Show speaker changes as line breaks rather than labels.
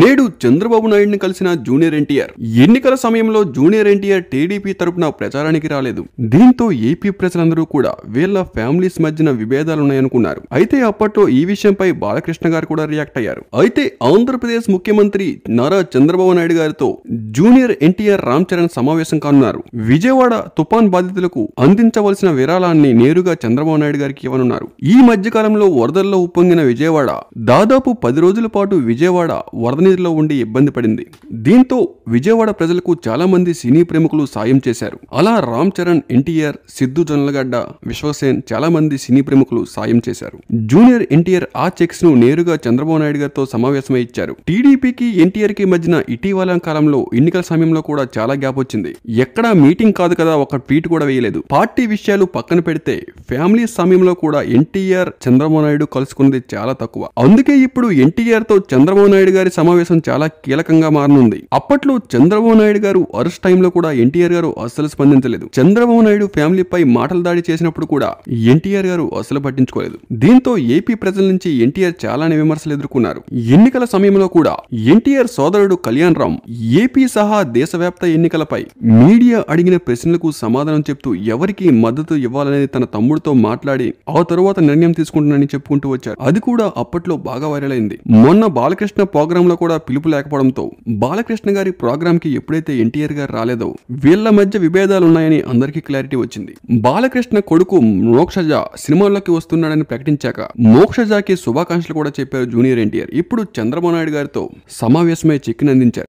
నేడు చంద్రబాబు నాయుడిని కలిసిన జూనియర్ ఎన్టీఆర్ ఎన్నికల సమయంలో జూనియర్ ఎన్టీఆర్ టీడీపీ తరపున ప్రచారానికి రాలేదు దీంతో ఏపీ ప్రజలందరూ కూడా వీళ్ళ ఫ్యామిలీస్ మధ్యన విభేదాలున్నాయనుకున్నారు అయితే అప్పట్లో ఈ విషయంపై బాలకృష్ణ గారు కూడా రియాక్ట్ అయ్యారు అయితే ఆంధ్రప్రదేశ్ ముఖ్యమంత్రి నారా చంద్రబాబు నాయుడు గారితో జూనియర్ ఎన్టీఆర్ రామ్ చరణ్ సమావేశం కానున్నారు విజయవాడ తుపాన్ బాధితులకు అందించవలసిన విరాళాన్ని నేరుగా చంద్రబాబు నాయుడు గారికి ఇవ్వనున్నారు ఈ మధ్యకాలంలో వరదల్లో ఉప్పొంగిన విజయవాడ దాదాపు పది రోజుల పాటు విజయవాడ వరద నీటిలో ఉండి ఇబ్బంది పడింది దీంతో విజయవాడ ప్రజలకు చాలా మంది సినీ ప్రేమికులు సాయం చేశారు అలా రామ్ చరణ్ ఎన్టీఆర్ సిద్ధు జొన్నలగడ్డ విశ్వసేన్ చాలా మంది సినీ ప్రేమికులు సాయం చేశారు జూనియర్ ఎన్టీఆర్ ఆ చెక్స్ ను నేరుగా చంద్రబాబు నాయుడు గారితో సమావేశమై ఇచ్చారు టీడీపీకి ఎన్టీఆర్ కి మధ్యన ఇటీవల కాలంలో ఎన్నికల సమయంలో కూడా చాలా గ్యాప్ వచ్చింది ఎక్కడా మీటింగ్ కాదు కదా ఒక ట్వీట్ కూడా వేయలేదు పార్టీ విషయాలు పక్కన పెడితే ఫ్యామిలీ సమయంలో కూడా ఎన్టీఆర్ చంద్రబాబు నాయుడు కలుసుకున్నది చాలా తక్కువ అందుకే ఇప్పుడు ఎన్టీఆర్ తో చంద్రబాబు నాయుడు గారి సమావేశం చాలా కీలకంగా మారనుంది అప్పట్లో చంద్రబాబు నాయుడు గారు అరెస్ట్ టైంలో కూడా ఎన్టీఆర్ గారు అస్సలు స్పందించలేదు చంద్రబాబు నాయుడు ఫ్యామిలీపై మాటల దాడి చేసినప్పుడు కూడా ఎన్టీఆర్ గారు అస్సలు పట్టించుకోలేదు దీంతో ఏపీ ప్రజల నుంచి ఎన్టీఆర్ చాలానే విమర్శలు ఎదుర్కొన్నారు ఎన్నికల సమయంలో కూడా ఎన్టీఆర్ సోదరుడు కళ్యాణ్ రామ్ ఏపీ సహా దేశవ్యాప్త ఎన్నికలపై మీడియా అడిగిన ప్రశ్నలకు సమాధానం చెప్తూ ఎవరికి మద్దతు ఇవ్వాలనేది తన తమ్ముడితో మాట్లాడి ఆ తరువాత నిర్ణయం తీసుకుంటున్నానని చెప్పుకుంటూ వచ్చారు అది కూడా అప్పట్లో బాగా వైరల్ అయింది మొన్న బాలకృష్ణ ప్రోగ్రామ్ ప్రోగ్రాంలో కూడా పిలుపు లేకపోవడంతో బాలకృష్ణ గారి ప్రోగ్రాంకి ఎప్పుడైతే ఎన్టీఆర్ గారు రాలేదో వీళ్ల మధ్య విభేదాలున్నాయని అందరికీ క్లారిటీ వచ్చింది బాలకృష్ణ కొడుకు మోక్షజ సినిమాల్లోకి వస్తున్నాడని ప్రకటించాక మోక్షజాకి శుభాకాంక్షలు కూడా చెప్పారు జూనియర్ ఎన్టీఆర్ ఇప్పుడు చంద్రబాబు నాయుడు గారితో సమావేశమై చెక్కినందించారు